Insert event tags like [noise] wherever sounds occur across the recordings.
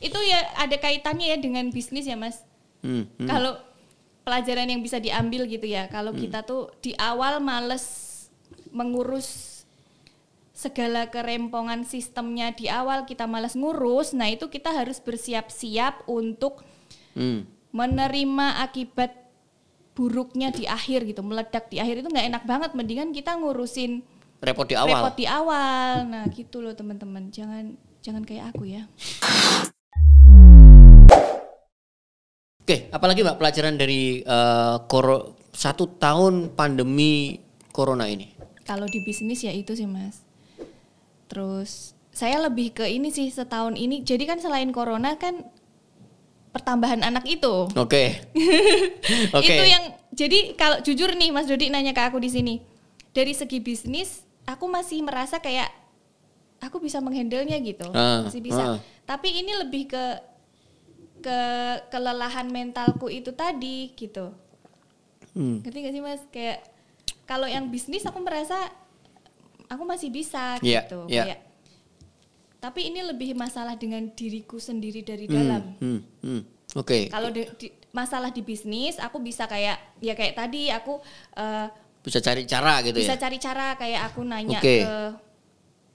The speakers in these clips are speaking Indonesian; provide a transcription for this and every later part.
itu ya ada kaitannya ya dengan bisnis ya mas hmm, hmm. kalau pelajaran yang bisa diambil gitu ya kalau hmm. kita tuh di awal males mengurus segala kerempongan sistemnya di awal kita males ngurus nah itu kita harus bersiap-siap untuk hmm. menerima akibat buruknya di akhir gitu meledak di akhir itu nggak enak banget mendingan kita ngurusin repot di awal repot di awal nah gitu loh teman-teman jangan jangan kayak aku ya Oke, apalagi Mbak pelajaran dari uh, eh, kor satu tahun pandemi corona ini? Kalau di bisnis ya itu sih Mas. Terus saya lebih ke ini sih setahun ini. Jadi kan selain corona kan pertambahan anak itu. Oke. Okay. [laughs] okay. itu yang jadi kalau jujur nih Mas Dodi nanya ke aku di sini. Dari segi bisnis aku masih merasa kayak aku bisa menghandlenya gitu. uh, masih bisa. Uh. Tapi ini lebih ke ke kelelahan mentalku itu tadi gitu. Hmm. Ngerti gak sih mas? Kayak kalau yang bisnis aku merasa aku masih bisa yeah, gitu. Yeah. Kayak, tapi ini lebih masalah dengan diriku sendiri dari hmm, dalam. Hmm, hmm. Oke. Okay. Kalau di, di, masalah di bisnis, aku bisa kayak ya kayak tadi aku uh, bisa cari cara gitu bisa ya. cari cara kayak aku nanya okay. ke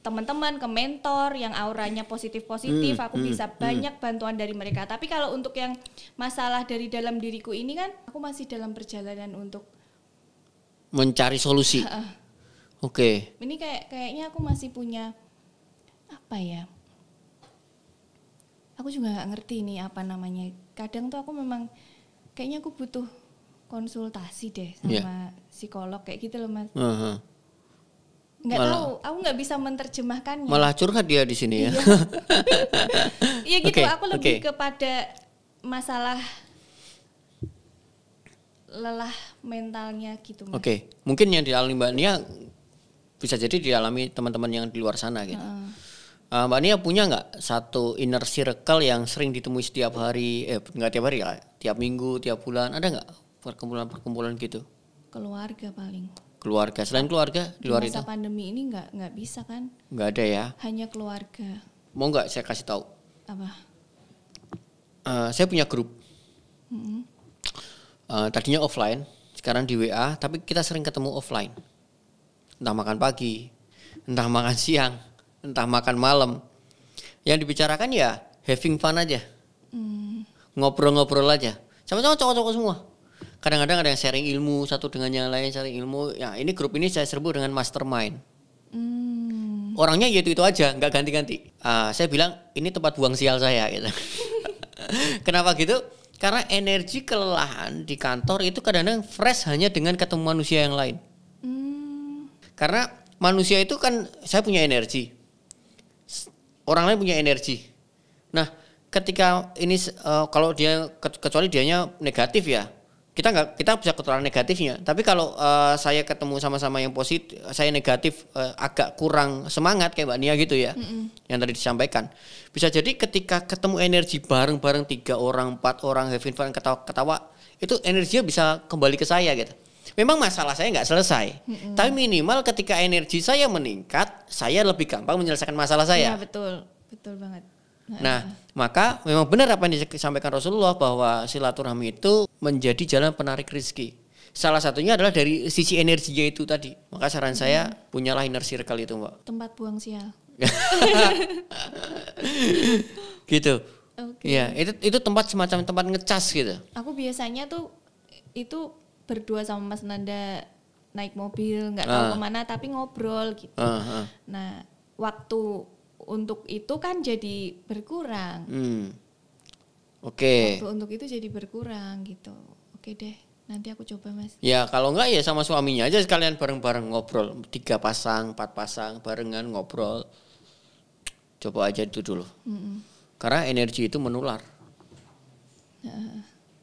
teman-teman, ke mentor yang auranya positif-positif, hmm, aku hmm, bisa hmm. banyak bantuan dari mereka. Tapi kalau untuk yang masalah dari dalam diriku ini kan, aku masih dalam perjalanan untuk mencari solusi. [laughs] Oke. okay. Ini kayak kayaknya aku masih punya apa ya? Aku juga nggak ngerti nih apa namanya. Kadang tuh aku memang kayaknya aku butuh konsultasi deh iya. sama yeah. psikolog kayak gitu loh mas. Uh -huh nggak tahu aku nggak bisa menerjemahkannya malah curhat dia di sini ya iya, [laughs] iya gitu okay, aku lebih okay. kepada masalah lelah mentalnya gitu oke okay. mungkin yang dialami mbak Nia bisa jadi dialami teman-teman yang di luar sana gitu uh. mbak Nia punya nggak satu inner circle yang sering ditemui setiap hari eh nggak tiap hari lah, ya, tiap minggu tiap bulan ada nggak perkumpulan-perkumpulan gitu keluarga paling keluarga selain keluarga di luar masa itu pandemi ini nggak nggak bisa kan nggak ada ya hanya keluarga mau nggak saya kasih tahu apa uh, saya punya grup mm-hmm. uh, tadinya offline sekarang di WA tapi kita sering ketemu offline entah makan pagi entah makan siang entah makan malam yang dibicarakan ya having fun aja ngobrol mm. ngobrol-ngobrol aja sama-sama cowok-cowok semua kadang-kadang ada yang sharing ilmu satu dengan yang lain sharing ilmu ya ini grup ini saya serbu dengan mastermind hmm. orangnya yaitu itu aja nggak ganti-ganti uh, saya bilang ini tempat buang sial saya gitu. [laughs] kenapa gitu karena energi kelelahan di kantor itu kadang-kadang fresh hanya dengan ketemu manusia yang lain hmm. karena manusia itu kan saya punya energi orang lain punya energi nah ketika ini uh, kalau dia kecuali dianya negatif ya kita nggak kita bisa ketularan negatifnya tapi kalau uh, saya ketemu sama-sama yang positif saya negatif uh, agak kurang semangat kayak mbak Nia gitu ya mm yang tadi disampaikan bisa jadi ketika ketemu energi bareng-bareng tiga orang empat orang having fun ketawa-ketawa itu energinya bisa kembali ke saya gitu memang masalah saya nggak selesai mm tapi minimal ketika energi saya meningkat saya lebih gampang menyelesaikan masalah saya ya, betul betul banget Nah, nah iya. maka memang benar apa yang disampaikan Rasulullah bahwa silaturahmi itu menjadi jalan penarik rizki. Salah satunya adalah dari sisi energi itu tadi. Maka saran hmm. saya punyalah inner circle itu, Mbak. Tempat buang sial. [laughs] gitu. Okay. Ya, itu itu tempat semacam tempat ngecas gitu. Aku biasanya tuh itu berdua sama Mas Nanda naik mobil nggak tahu uh. kemana tapi ngobrol gitu. Uh, ah, -huh. Ah. Nah, waktu untuk itu kan jadi berkurang. Hmm. Oke. Okay. Waktu untuk itu jadi berkurang gitu. Oke deh, nanti aku coba mas. Ya kalau enggak ya sama suaminya aja sekalian bareng-bareng ngobrol. Tiga pasang, empat pasang, barengan ngobrol. Coba aja itu dulu. Mm -mm. Karena energi itu menular. Uh.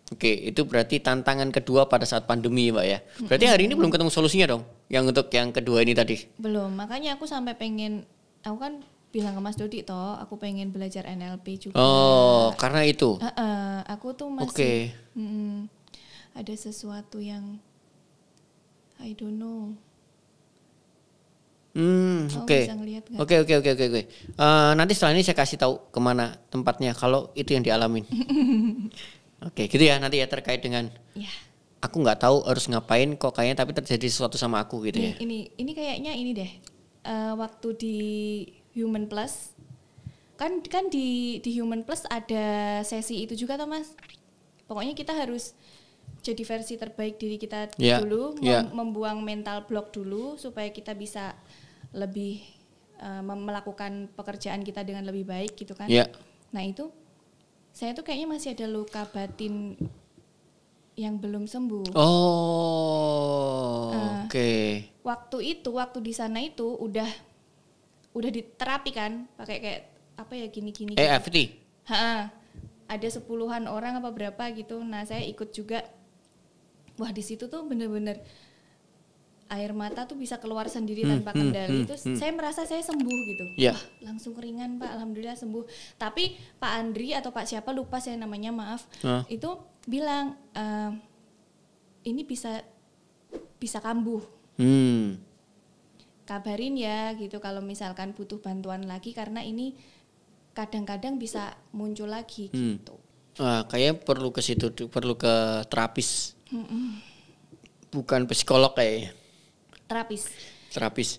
Oke, itu berarti tantangan kedua pada saat pandemi, Mbak ya. Berarti hari ini belum ketemu solusinya dong, yang untuk yang kedua ini tadi. Belum, makanya aku sampai pengen, aku kan bilang ke Mas Dodi toh aku pengen belajar NLP juga. Oh, karena itu. Uh, uh, aku tuh masih okay. hmm, ada sesuatu yang I don't know. Hmm, oke. Oke, oke, oke, oke, oke. Eh, nanti setelah ini saya kasih tahu kemana tempatnya kalau itu yang dialamin. [laughs] oke, okay, gitu ya nanti ya terkait dengan. Yeah. Aku nggak tahu harus ngapain kok kayaknya tapi terjadi sesuatu sama aku gitu ini, ya. Ini, ini kayaknya ini deh. Uh, waktu di Human Plus. Kan kan di di Human Plus ada sesi itu juga toh Mas. Pokoknya kita harus jadi versi terbaik diri kita yeah. dulu, mem yeah. membuang mental block dulu supaya kita bisa lebih uh, melakukan pekerjaan kita dengan lebih baik gitu kan. Yeah. Nah, itu saya tuh kayaknya masih ada luka batin yang belum sembuh. Oh, eh, oke. Okay. Waktu itu, waktu di sana itu udah udah diterapi kan pakai kayak apa ya gini-gini. EFT. Eh, gitu. Ha, ada sepuluhan orang apa berapa gitu. Nah saya ikut juga. Wah di situ tuh bener-bener air mata tuh bisa keluar sendiri hmm, tanpa hmm, kendali. Hmm, Terus hmm. saya merasa saya sembuh gitu. Yeah. Wah, langsung keringan Pak, alhamdulillah sembuh. Tapi Pak Andri atau Pak siapa lupa saya namanya, maaf. Uh. Itu bilang ehm, ini bisa bisa kambuh. Hmm kabarin ya gitu kalau misalkan butuh bantuan lagi karena ini kadang-kadang bisa muncul lagi hmm. gitu. Ah, kayaknya perlu ke situ, perlu ke terapis. Mm-mm. Bukan psikolog kayak Terapis. Terapis.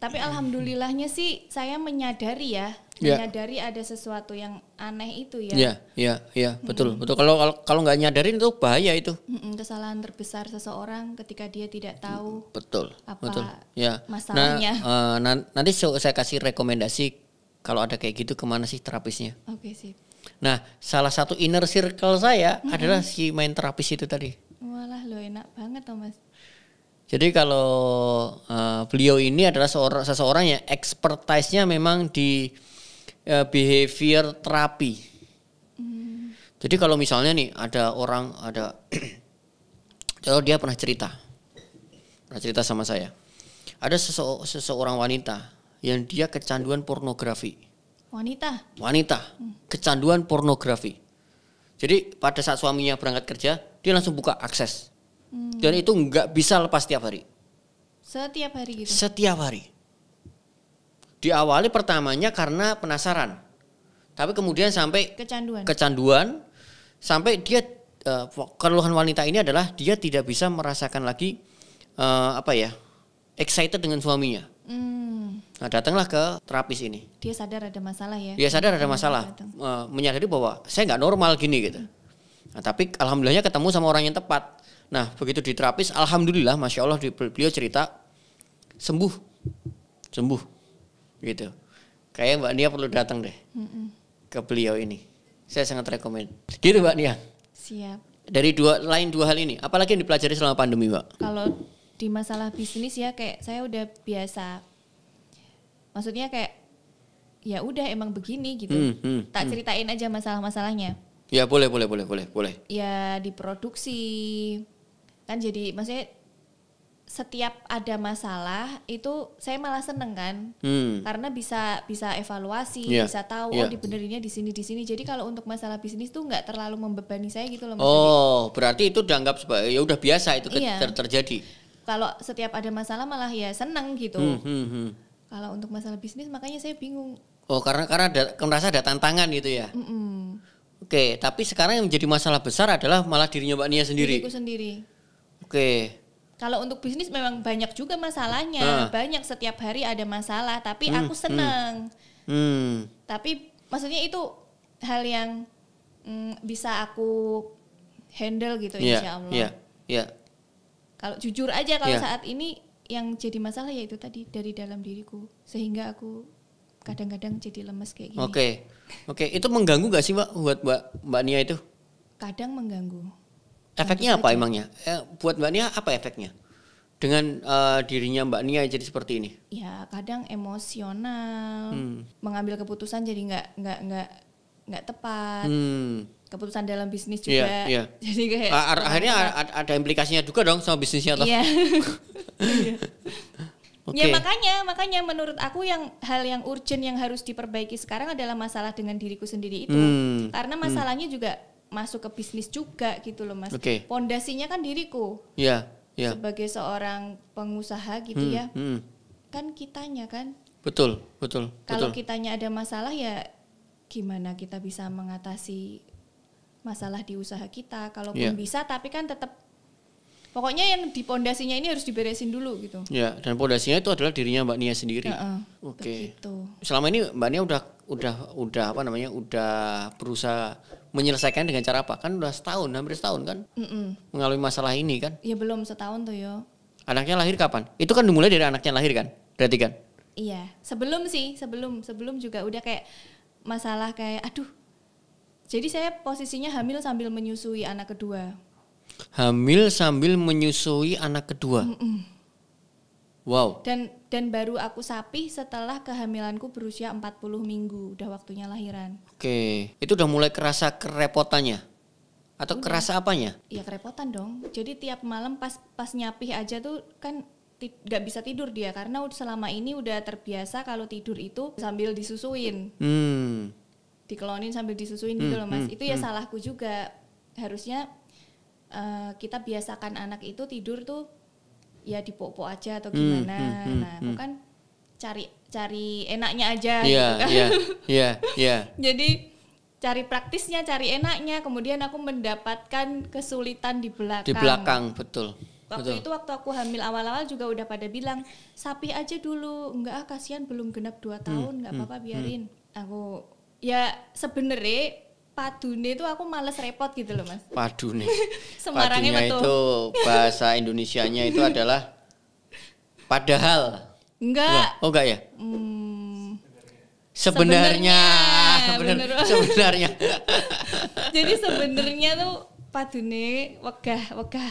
Tapi alhamdulillahnya sih saya menyadari ya yeah. menyadari ada sesuatu yang aneh itu ya. Iya, iya, iya, betul, mm. betul. Kalau kalau nggak nyadarin itu bahaya itu. Mm-mm, kesalahan terbesar seseorang ketika dia tidak tahu. Betul, apa betul. Ya. Masalahnya. Nah, uh, nanti saya kasih rekomendasi kalau ada kayak gitu kemana sih terapisnya. Oke okay, sih. Nah, salah satu inner circle saya mm-hmm. adalah si main terapis itu tadi. Walah, lo enak banget, Thomas. Jadi kalau uh, beliau ini adalah seorang seseorang yang expertise-nya memang di Eh, behavior terapi. Hmm. Jadi kalau misalnya nih ada orang ada [clears throat] kalau dia pernah cerita pernah cerita sama saya ada sese seseorang wanita yang dia kecanduan pornografi. Wanita. Wanita hmm. kecanduan pornografi. Jadi pada saat suaminya berangkat kerja dia langsung buka akses. Hmm. Dan itu nggak bisa lepas tiap hari. Setiap hari gitu. Setiap hari diawali pertamanya karena penasaran tapi kemudian sampai kecanduan kecanduan sampai dia uh, keluhan wanita ini adalah dia tidak bisa merasakan lagi uh, apa ya excited dengan suaminya hmm. nah datanglah ke terapis ini dia sadar ada masalah ya dia sadar ada iya, masalah uh, menyadari bahwa saya nggak normal gini gitu nah, tapi alhamdulillahnya ketemu sama orang yang tepat nah begitu di terapis alhamdulillah masya allah beliau cerita sembuh sembuh gitu Kayaknya Mbak Nia perlu datang deh Mm-mm. ke beliau ini saya sangat rekomend gitu Mbak Nia siap dari dua lain dua hal ini apalagi yang dipelajari selama pandemi Mbak kalau di masalah bisnis ya kayak saya udah biasa maksudnya kayak ya udah emang begini gitu hmm, hmm, tak hmm. ceritain aja masalah-masalahnya ya boleh boleh boleh boleh boleh ya diproduksi kan jadi maksudnya setiap ada masalah itu saya malah seneng kan hmm. karena bisa bisa evaluasi yeah. bisa tahu yeah. oh dibenerinnya di sini di sini jadi kalau untuk masalah bisnis tuh nggak terlalu membebani saya gitu loh maksudnya. oh berarti itu dianggap sebagai ya udah biasa itu yeah. ter terjadi kalau setiap ada masalah malah ya seneng gitu hmm, hmm, hmm. kalau untuk masalah bisnis makanya saya bingung oh karena karena ada, merasa ada tantangan gitu ya mm -mm. oke tapi sekarang yang menjadi masalah besar adalah malah dirinya mbak Nia sendiri Diriku sendiri oke kalau untuk bisnis memang banyak juga masalahnya, ah. banyak setiap hari ada masalah. Tapi hmm, aku hmm. seneng. Hmm. Tapi maksudnya itu hal yang mm, bisa aku handle gitu, yeah, insya Allah. Yeah, yeah. Kalau jujur aja, kalau yeah. saat ini yang jadi masalah yaitu tadi dari dalam diriku, sehingga aku kadang-kadang jadi lemes kayak gini. Oke, okay. oke, okay. itu mengganggu gak sih mbak buat mbak mbak Nia itu? Kadang mengganggu Efeknya apa aja. emangnya? Eh, buat Mbak Nia apa efeknya? Dengan uh, dirinya Mbak Nia jadi seperti ini? Ya kadang emosional, hmm. mengambil keputusan jadi nggak nggak nggak nggak tepat. Hmm. Keputusan dalam bisnis iya, juga. Yeah, [laughs] yeah. Jadi kayak Ar akhirnya ada, implikasinya juga dong sama bisnisnya Iya Yeah. [laughs] okay. Ya makanya, makanya menurut aku yang hal yang urgent yang harus diperbaiki sekarang adalah masalah dengan diriku sendiri itu. Hmm. Karena hmm. masalahnya hmm. juga masuk ke bisnis juga gitu loh mas. Okay. Pondasinya kan diriku. Iya. Yeah, yeah. Sebagai seorang pengusaha gitu hmm, ya. Hmm. Kan kitanya kan. Betul, betul. Kalau kitanya ada masalah ya gimana kita bisa mengatasi masalah di usaha kita. Kalaupun yeah. bisa tapi kan tetap pokoknya yang di pondasinya ini harus diberesin dulu gitu. Ya, dan pondasinya itu adalah dirinya Mbak Nia sendiri. Ya, uh Oke. Begitu. Selama ini Mbak Nia udah udah udah apa namanya? udah berusaha menyelesaikan dengan cara apa? Kan udah setahun, hampir setahun kan? Mm-mm. Mengalami masalah ini kan? Iya belum setahun tuh yo. Anaknya lahir kapan? Itu kan dimulai dari anaknya lahir kan? Berarti kan? Iya, sebelum sih, sebelum sebelum juga udah kayak masalah kayak aduh. Jadi saya posisinya hamil sambil menyusui anak kedua hamil sambil menyusui anak kedua. Mm -mm. Wow. Dan dan baru aku sapi setelah kehamilanku berusia 40 minggu, udah waktunya lahiran. Oke, itu udah mulai kerasa kerepotannya. Atau udah. kerasa apanya? Iya kerepotan dong. Jadi tiap malam pas pas nyapih aja tuh kan nggak bisa tidur dia karena selama ini udah terbiasa kalau tidur itu sambil disusuin. Hmm. Dikelonin sambil disusuin hmm, gitu loh Mas. Hmm, hmm, itu ya hmm. salahku juga. Harusnya uh, kita biasakan anak itu tidur tuh ya popo aja atau hmm, gimana. Hmm, hmm, hmm, nah, aku hmm. kan cari cari enaknya aja yeah, gitu kan. Iya, yeah, iya, yeah, iya. [laughs] Jadi cari praktisnya, cari enaknya, kemudian aku mendapatkan kesulitan di belakang. Di belakang, betul. Waktu betul. itu waktu aku hamil awal-awal juga udah pada bilang sapi aja dulu, enggak ah kasihan belum genap dua hmm, tahun, enggak hmm, apa-apa biarin. Hmm. Aku ya sebenarnya padune itu aku males repot gitu loh mas padune [laughs] Semarangnya padunya itu bahasa Indonesianya itu [laughs] adalah padahal enggak oh enggak ya hmm, sebenarnya sebenarnya [laughs] sebenarnya jadi sebenarnya tuh padune wegah wegah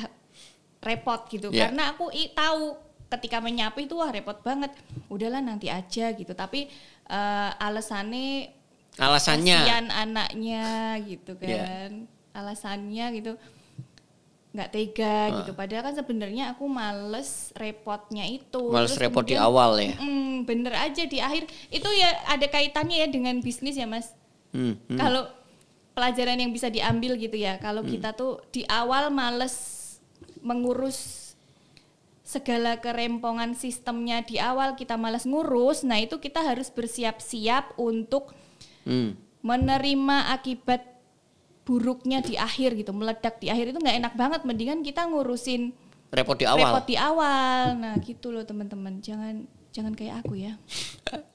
repot gitu yeah. karena aku i, tahu ketika menyapu itu wah repot banget udahlah nanti aja gitu tapi uh, alasannya alasannya kasihan anaknya gitu iya. kan yeah. alasannya gitu nggak tega uh. gitu padahal kan sebenarnya aku males repotnya itu males Terus repot di awal ya mm, bener aja di akhir itu ya ada kaitannya ya dengan bisnis ya mas hmm, hmm. kalau pelajaran yang bisa diambil gitu ya kalau hmm. kita tuh di awal males mengurus segala kerempongan sistemnya di awal kita males ngurus nah itu kita harus bersiap-siap untuk hmm. menerima akibat buruknya di akhir gitu meledak di akhir itu nggak enak banget mendingan kita ngurusin repot di awal repot di awal nah gitu loh teman-teman jangan jangan kayak aku ya [laughs]